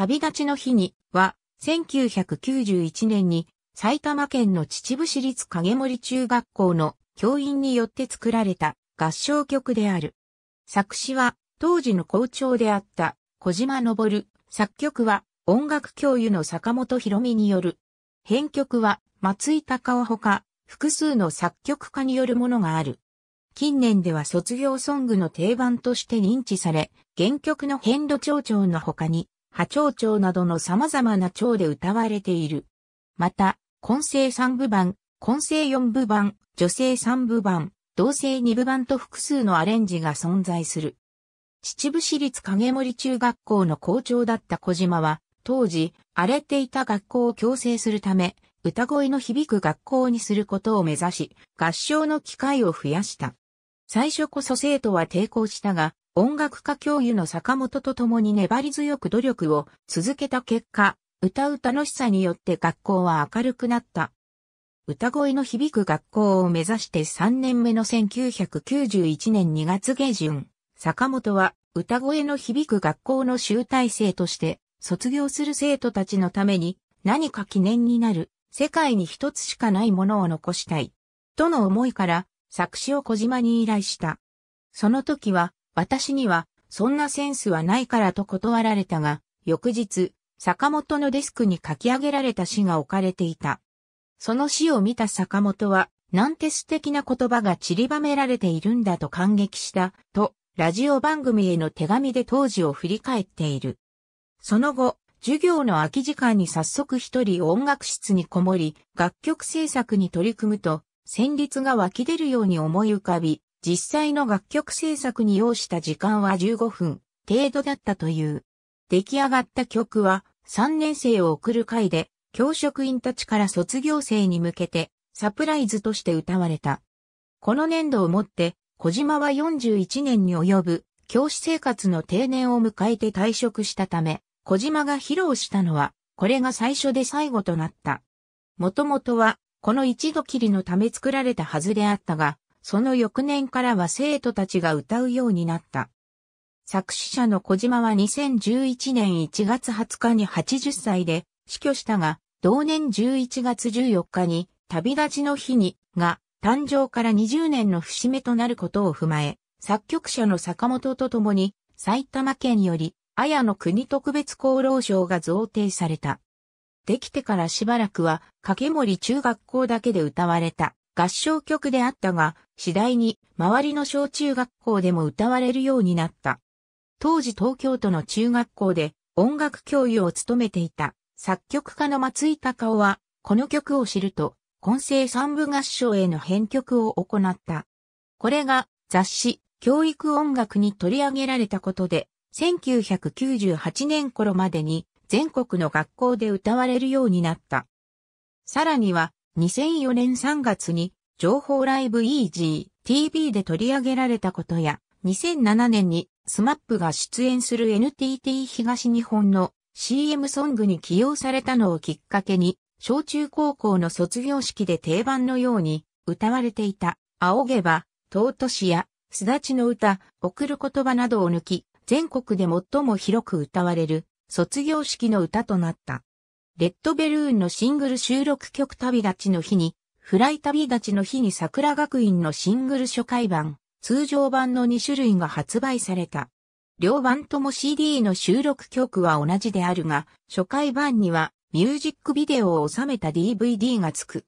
旅立ちの日には、1991年に埼玉県の秩父市立影森中学校の教員によって作られた合唱曲である。作詞は当時の校長であった小島昇、作曲は音楽教諭の坂本博美による。編曲は松井隆夫ほか複数の作曲家によるものがある。近年では卒業ソングの定番として認知され、原曲の遍路町長の他に、波長調などの様々な調で歌われている。また、混声三部版、混声四部版、女性三部版、同性二部版と複数のアレンジが存在する。秩父市立影森中学校の校長だった小島は、当時、荒れていた学校を強制するため、歌声の響く学校にすることを目指し、合唱の機会を増やした。最初こそ生徒は抵抗したが、音楽家教諭の坂本と共に粘り強く努力を続けた結果、歌う楽しさによって学校は明るくなった。歌声の響く学校を目指して3年目の1991年2月下旬、坂本は歌声の響く学校の集大成として卒業する生徒たちのために何か記念になる世界に一つしかないものを残したいとの思いから作詞を小島に依頼した。その時は私には、そんなセンスはないからと断られたが、翌日、坂本のデスクに書き上げられた詩が置かれていた。その詩を見た坂本は、なんて素敵な言葉が散りばめられているんだと感激した、と、ラジオ番組への手紙で当時を振り返っている。その後、授業の空き時間に早速一人音楽室にこもり、楽曲制作に取り組むと、旋律が湧き出るように思い浮かび、実際の楽曲制作に要した時間は15分程度だったという。出来上がった曲は3年生を送る会で教職員たちから卒業生に向けてサプライズとして歌われた。この年度をもって小島は41年に及ぶ教師生活の定年を迎えて退職したため、小島が披露したのはこれが最初で最後となった。もともとはこの一度きりのため作られたはずであったが、その翌年からは生徒たちが歌うようになった。作詞者の小島は2011年1月20日に80歳で死去したが、同年11月14日に旅立ちの日にが誕生から20年の節目となることを踏まえ、作曲者の坂本と共に埼玉県より綾の国特別功労賞が贈呈された。できてからしばらくは掛森中学校だけで歌われた。合唱曲であったが、次第に周りの小中学校でも歌われるようになった。当時東京都の中学校で音楽教諭を務めていた作曲家の松井隆夫は、この曲を知ると、混声三部合唱への編曲を行った。これが雑誌、教育音楽に取り上げられたことで、1998年頃までに全国の学校で歌われるようになった。さらには、2004年3月に情報ライブイージー TV で取り上げられたことや、2007年にスマップが出演する NTT 東日本の CM ソングに起用されたのをきっかけに、小中高校の卒業式で定番のように歌われていた、仰げば、尊しや、すだちの歌、送る言葉などを抜き、全国で最も広く歌われる、卒業式の歌となった。レッドベルーンのシングル収録曲旅立ちの日に、フライ旅立ちの日に桜学院のシングル初回版、通常版の2種類が発売された。両版とも CD の収録曲は同じであるが、初回版にはミュージックビデオを収めた DVD が付く。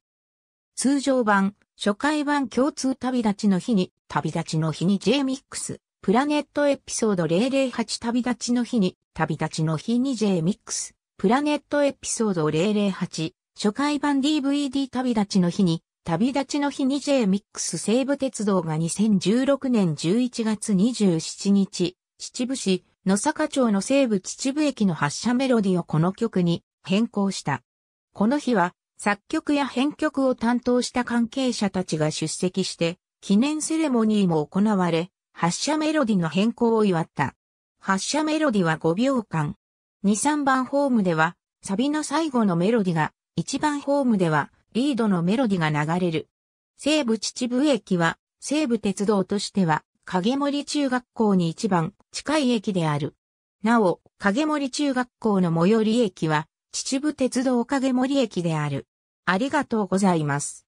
通常版、初回版共通旅立ちの日に、旅立ちの日に j ミックスプラネットエピソード008旅立ちの日に、旅立ちの日に j ミックスプラネットエピソード008、初回版 DVD 旅立ちの日に、旅立ちの日に J ミックス西武鉄道が2016年11月27日、秩父市、野坂町の西武秩父駅の発車メロディをこの曲に変更した。この日は、作曲や編曲を担当した関係者たちが出席して、記念セレモニーも行われ、発車メロディの変更を祝った。発車メロディは5秒間、2、3番ホームでは、サビの最後のメロディが、1番ホームでは、リードのメロディが流れる。西武秩父駅は、西武鉄道としては、影森中学校に一番近い駅である。なお、影森中学校の最寄り駅は、秩父鉄道影森駅である。ありがとうございます。